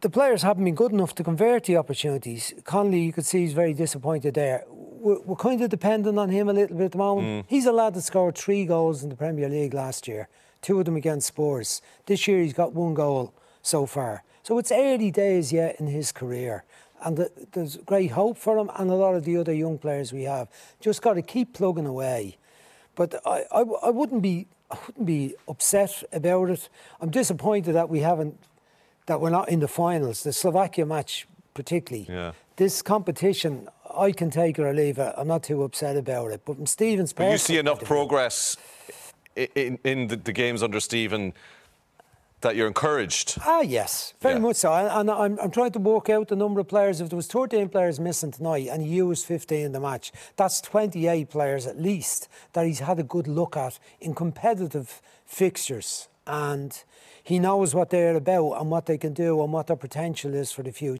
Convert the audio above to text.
the players haven't been good enough to convert the opportunities. Conley, you could see, he's very disappointed there. We're, we're, kind of dependent on him a little bit at the moment. Mm. He's a lad that scored three goals in the Premier League last year, two of them against Spurs. This year, he's got one goal so far. So it's early days yet in his career. And the, there's great hope for him and a lot of the other young players we have. Just got to keep plugging away. But I, I, I wouldn't be I wouldn't be upset about it. I'm disappointed that we haven't that we're not in the finals. The Slovakia match, particularly. Yeah. This competition, I can take it or leave it. I'm not too upset about it. But from Stephen's but you see enough progress in, in the, the, games under Stephen that you're encouraged. Ah, yes, very yeah. much so. And, I'm, I'm, trying to work out the number of players. If there was 13 players missing tonight and he used 15 in the match, that's 28 players at least that he's had a good look at in competitive fixtures and he knows what they're about and what they can do and what their potential is for the future.